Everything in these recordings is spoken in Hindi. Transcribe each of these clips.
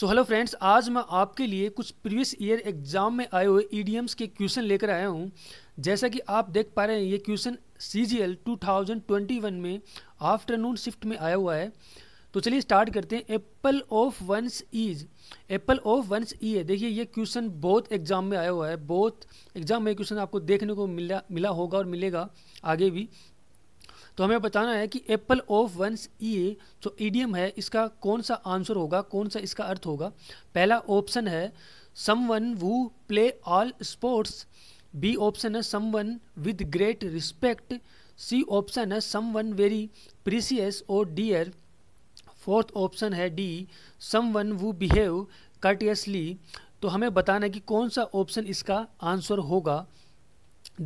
सो हेलो फ्रेंड्स आज मैं आपके लिए कुछ प्रीवियस ईयर एग्जाम में आए हुए ई के क्वेश्चन लेकर आया हूँ जैसा कि आप देख पा रहे हैं ये question C G L two thousand twenty one में आफ्टरनून शिफ्ट में आया हुआ है तो चलिए स्टार्ट करते हैं apple of once is apple of once e है देखिए ये क्वेश्चन बहुत एग्जाम में आया हुआ है बहुत एग्जाम में क्वेश्चन आपको देखने को मिला मिला होगा और मिलेगा आगे भी तो हमें बताना है कि एप्पल ऑफ वंस ई जो ईडियम है इसका कौन सा आंसर होगा कौन सा इसका अर्थ होगा पहला ऑप्शन है someone who play all sports B option है someone with great respect C option है सम वन वेरी प्रीसियस और डियर फोर्थ ऑप्शन है D someone who behave courteously तो हमें बताना है कि कौन सा ऑप्शन इसका आंसर होगा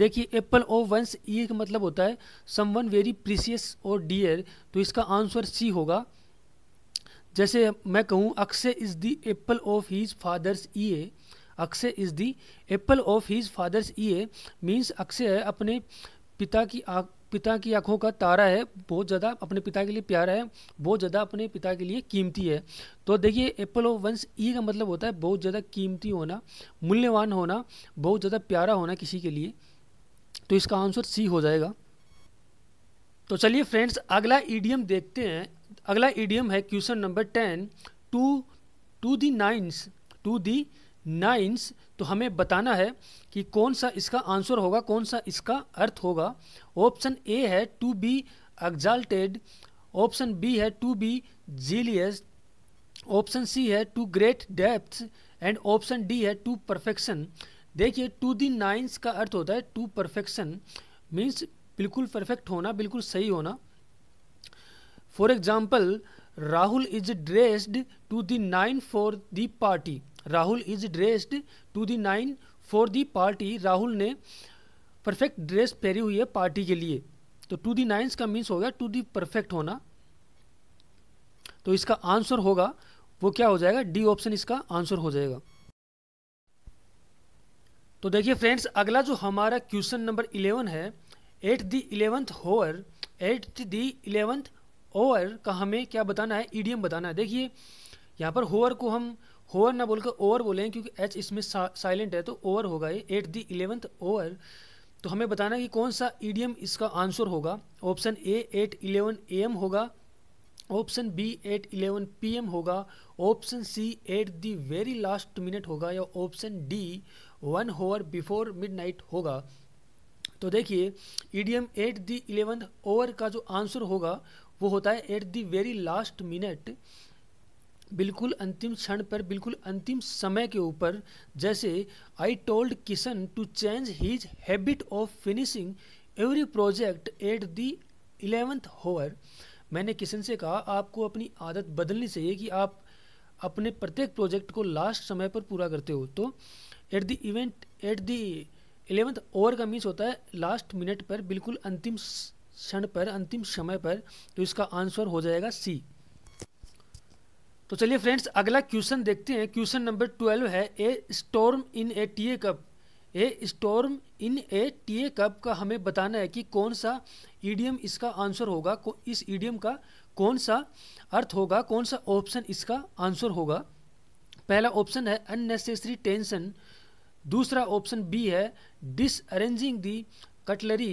देखिए एप्पल ओ वंस ई का मतलब होता है सम वन वेरी प्रीसियस और डियर तो इसका आंसर सी होगा जैसे मैं कहूँ Akshay is the apple of his father's eye Akshay is the apple of his father's eye means Akshay अपने पिता की आ पिता की आँखों का तारा है बहुत ज़्यादा अपने पिता के लिए प्यारा है बहुत ज़्यादा अपने पिता के लिए कीमती है तो देखिए एप्पल ऑफ वंस ई का मतलब होता है बहुत ज़्यादा कीमती होना मूल्यवान होना बहुत ज़्यादा प्यारा होना किसी के लिए तो इसका आंसर सी हो जाएगा तो चलिए फ्रेंड्स अगला ईडीएम देखते हैं अगला ईडीएम है question number ten to to the nines to the nines तो हमें बताना है कि कौन सा इसका आंसर होगा कौन सा इसका अर्थ होगा ऑप्शन ए है to be exalted option B है to be zealous option C है to great depth and option D है टू परफेक्शन देखिए टू दी नाइन्स का अर्थ होता है टू परफेक्शन मीन्स बिल्कुल परफेक्ट होना बिल्कुल सही होना for example Rahul is dressed to the nine for the party Rahul is dressed to the nine for the party Rahul ने परफेक्ट ड्रेस पहरी हुई है पार्टी के लिए तो टू दी नाइन्स का मीन्स होगा टू दी परफेक्ट होना तो इसका आंसर होगा वो क्या हो जाएगा डी ऑप्शन इसका आंसर हो जाएगा तो देखिए फ्रेंड्स अगला जो हमारा क्वेश्चन नंबर इलेवन है at the eleventh hour at the eleventh hour का हमें क्या बताना है ईडीएम बताना है देखिए यहाँ पर होअर को हम होअर ना बोलकर ओवर बोलें क्योंकि एच इसमें साइलेंट है तो ओवर होगा ये एट द इलेवंथ ओवर तो हमें बताना है कि कौन सा ईडीएम इसका आंसर होगा option A at eleven A M होगा option B at eleven P होगा option C at the very last minute होगा या option D one hour before midnight होगा तो देखिए idiom e at the eleven hour का जो आंसर होगा वो होता है at the very last minute बिल्कुल अंतिम क्षण पर बिल्कुल अंतिम समय के ऊपर जैसे I told Kishan to change his habit of finishing every project at the eleventh hour मैंने किशन से कहा आपको अपनी आदत बदलनी चाहिए कि आप अपने प्रत्येक प्रोजेक्ट को लास्ट समय पर पूरा करते हो तो at the event at the eleventh hour का मीन्स होता है लास्ट मिनट पर बिल्कुल अंतिम क्षण पर अंतिम समय पर तो इसका आंसर हो जाएगा सी तो चलिए फ्रेंड्स अगला क्वेश्चन देखते हैं क्वेश्चन नंबर ट्वेल्व है a storm in a tea a cup a storm in a tea a cup का हमें बताना है कि कौन सा ईडीएम इसका आंसर होगा इस ईडीएम का कौन सा अर्थ होगा कौन सा ऑप्शन इसका आंसर होगा पहला ऑप्शन है अननेसेसरी टेंशन दूसरा ऑप्शन बी है डिसअरेंजिंग दी कटलरी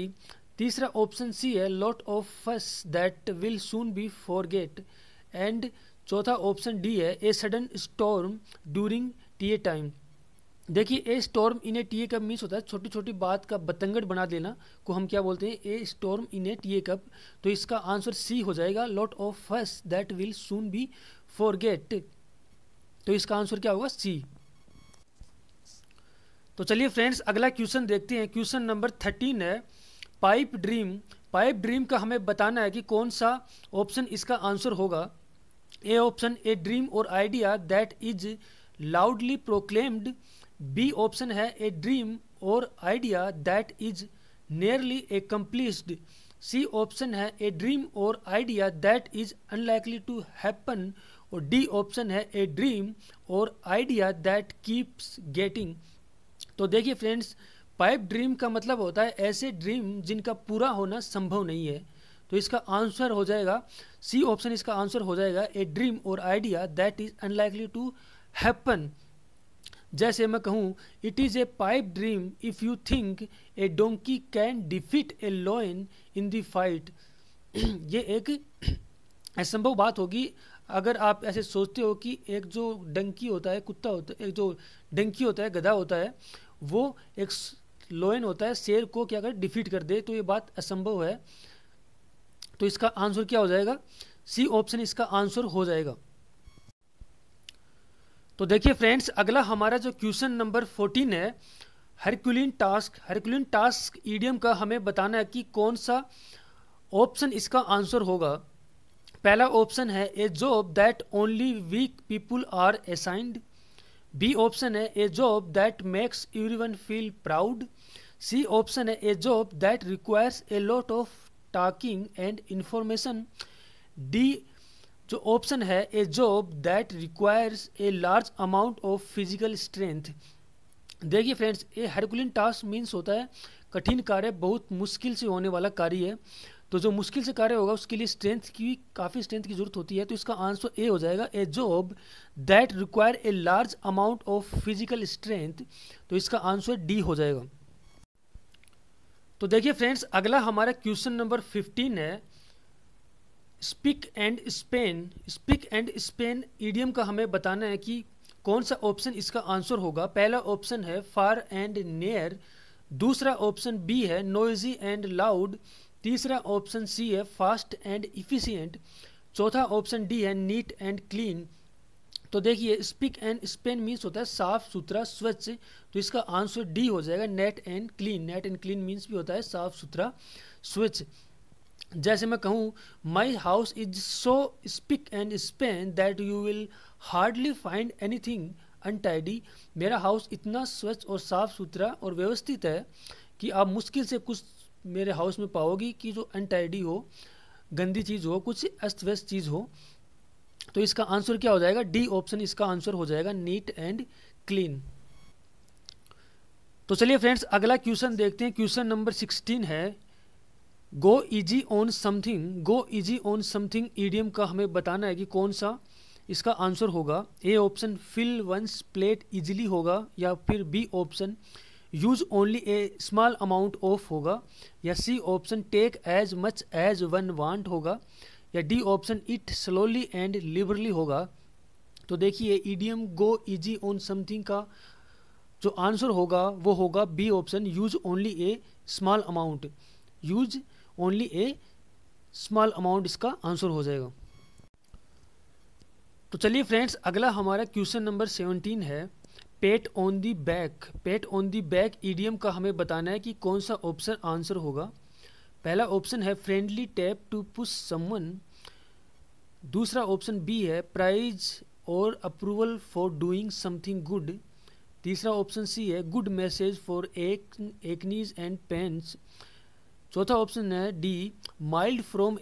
तीसरा ऑप्शन सी है lot of fuss that will soon be forget and चौथा ऑप्शन डी है a sudden storm during tea a time देखिए a storm in a tea a cup means होता है छोटी छोटी बात का बतंगड़ बना देना को हम क्या बोलते हैं a storm in a tea a cup तो इसका आंसर सी हो जाएगा lot of fuss that will soon be for तो इसका आंसर क्या होगा सी तो चलिए फ्रेंड्स अगला क्वेश्चन देखते हैं क्वेश्चन नंबर थर्टीन है पाइप ड्रीम पाइप ड्रीम का हमें बताना है कि कौन सा ऑप्शन इसका आंसर होगा ए ऑप्शन ए ड्रीम और idea that is loudly proclaimed B option है ए ड्रीम और idea that is nearly accomplished C option है ए ड्रीम और idea that is unlikely to happen और डी ऑप्शन है ए ड्रीम और आइडिया दैट कीप्स गेटिंग तो देखिए फ्रेंड्स पाइप ड्रीम का मतलब होता है ऐसे ड्रीम जिनका पूरा होना संभव नहीं है तो इसका आंसर हो जाएगा सी ऑप्शन इसका आंसर हो जाएगा ए ड्रीम और idea that is unlikely to happen जैसे मैं कहूँ it is a pipe dream if you think a donkey can defeat a lion in the fight ये एक असंभव बात होगी अगर आप ऐसे सोचते हो कि एक जो डंकी होता है कुत्ता होता है एक जो डंकी होता है गधा होता है वो एक लोयन होता है शेर को क्या कर डिफीट कर दे तो ये बात असंभव है तो इसका आंसर क्या हो जाएगा सी ऑप्शन इसका आंसर हो जाएगा तो देखिए फ्रेंड्स अगला हमारा जो क्वेश्चन नंबर फोर्टीन है Herculean task Herculean task idiom का हमें बताना है कि कौन सा ऑप्शन इसका आंसर होगा पहला ऑप्शन है a job that only weak people are assigned B option है a job that makes everyone feel proud C option है a job that requires a lot of talking and information D जो तो ऑप्शन है a job that requires a large amount of physical strength देखिए फ्रेंड्स ये हरकुलिन टास्क मीन्स होता है कठिन कार्य बहुत मुश्किल से होने वाला कार्य है तो जो मुश्किल से कार्य होगा उसके लिए स्ट्रेंथ की काफ़ी स्ट्रेंथ की जरूरत होती है तो इसका आंसर ए हो जाएगा a job that require a large amount of physical strength तो इसका आंसर डी हो जाएगा तो देखिए फ्रेंड्स अगला हमारा क्वेश्चन नंबर फिफ्टीन है spick and span spick and span idiom का हमें बताना है कि कौन सा ऑप्शन इसका आंसर होगा पहला ऑप्शन है फार एंड नियर दूसरा ऑप्शन बी है नोइजी एंड लाउड तीसरा ऑप्शन सी है फास्ट एंड इफिशियंट चौथा ऑप्शन डी है नीट एंड क्लीन तो देखिए स्पिक एंड स्पेन मीन्स होता है साफ सुथरा स्वच्छ तो इसका आंसर डी हो जाएगा neat and clean neat and clean means भी होता है साफ सुथरा स्वच्छ जैसे मैं कहूँ my house is so spick and span that you will hardly find anything untidy मेरा हाउस इतना स्वच्छ और साफ सुथरा और व्यवस्थित है कि आप मुश्किल से कुछ मेरे हाउस में पाओगी कि जो अनटाइडी हो गंदी चीज़ हो कुछ अस्त व्यस्त चीज़ हो तो इसका आंसर क्या हो जाएगा डी ऑप्शन इसका आंसर हो जाएगा नीट एंड क्लीन तो चलिए फ्रेंड्स अगला क्वेश्चन देखते हैं क्वेश्चन नंबर सिक्सटीन है go easy on something go easy on something idiom का हमें बताना है कि कौन सा इसका आंसर होगा A option fill one's plate easily होगा या फिर B option use only a small amount of होगा या C option take as much as one want होगा या D option eat slowly and liberally होगा तो देखिए idiom go easy on something का जो आंसर होगा वो होगा B option use only a small amount use only a small amount इसका आंसर हो जाएगा तो चलिए फ्रेंड्स अगला हमारा क्वेश्चन नंबर सेवनटीन है pat on the back pat on the back idiom का हमें बताना है कि कौन सा ऑप्शन आंसर होगा पहला ऑप्शन है friendly tap to push someone दूसरा ऑप्शन बी है प्राइज और approval for doing something good तीसरा ऑप्शन सी है गुड मैसेज फॉर एक एक्नीज एंड पेंस चौथा ऑप्शन है D mild from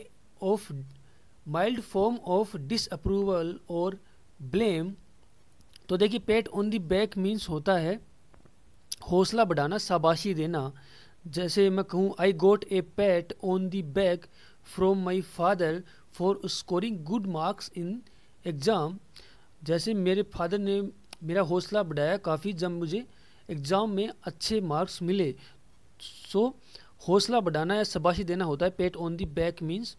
of mild form of disapproval और ब्लेम तो देखिए pat on the back means होता है हौसला बढ़ाना शाबाशी देना जैसे मैं कहूँ I got a pat on the back from my father for scoring good marks in exam जैसे मेरे फादर ने मेरा हौसला बढ़ाया काफ़ी जब मुझे एग्ज़ाम में अच्छे मार्क्स मिले सो so, हौसला बढ़ाना या शबाशी देना होता है pat on the back means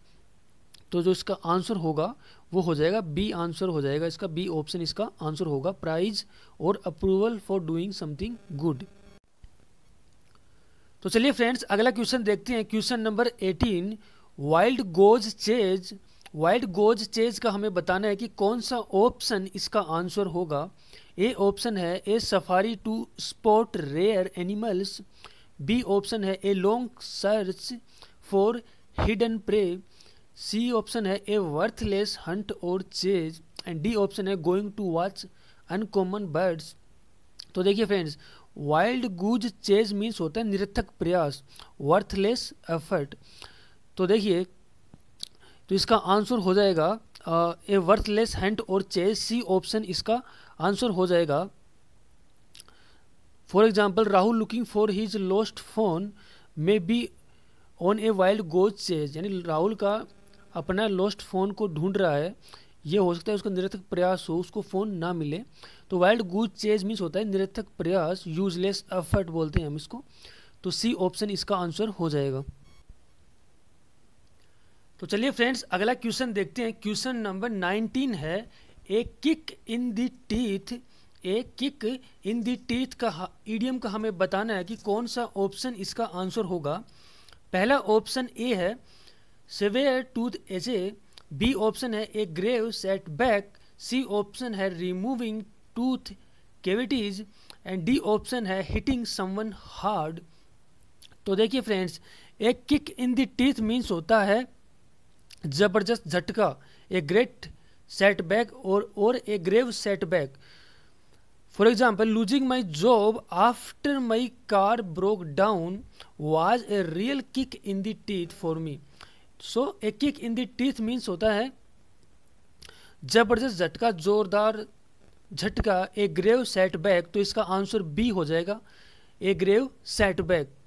तो जो इसका आंसर होगा वो हो जाएगा बी आंसर हो जाएगा इसका बी ऑप्शन इसका आंसर होगा प्राइज और approval for doing something good तो चलिए फ्रेंड्स अगला क्वेश्चन देखते हैं question number 18 wild goose chase wild goose chase का हमें बताना है कि कौन सा ऑप्शन इसका आंसर होगा ए ऑप्शन है a safari to spot rare animals B option है a long search for hidden prey C option है ए वर्थलेस हंट और चेज एंड डी ऑप्शन है going to watch uncommon birds तो देखिए friends wild goose chase means होता है निरर्थक प्रयास वर्थलेस एफर्ट तो देखिए तो इसका आंसर हो जाएगा ए वर्थलेस हंट और चेज सी ऑप्शन इसका आंसर हो जाएगा for example Rahul looking for his lost phone may be on a wild goose chase यानी राहुल का अपना लॉस्ट फ़ोन को ढूंढ रहा है ये हो सकता है उसका निरर्थक प्रयास हो उसको फ़ोन ना मिले तो वाइल्ड गोज चेज मीन्स होता है निरर्थक प्रयास यूजलेस एफर्ट बोलते हैं हम इसको तो सी ऑप्शन इसका आंसर हो जाएगा तो चलिए फ्रेंड्स अगला क्वेश्चन देखते हैं क्वेश्चन नंबर नाइनटीन है a kick in the teeth एक किक इन दी टीथ का ईडियम का हमें बताना है कि कौन सा ऑप्शन इसका आंसर होगा पहला ऑप्शन ए है severe toothache a B option है a grave setback C option है removing tooth cavities and D option है हिटिंग समवन हार्ड तो देखिए फ्रेंड्स एक kick in the teeth means होता है ज़बरदस्त झटका ए ग्रेट सेटबैक और और a grave setback for example losing my job after my car broke down was a real kick in the teeth for me so A kick in the teeth means होता है जबरदस्त झटका जोरदार झटका ए ग्रेव सेट बैक तो इसका आंसर बी हो जाएगा ए ग्रेव सेट बैक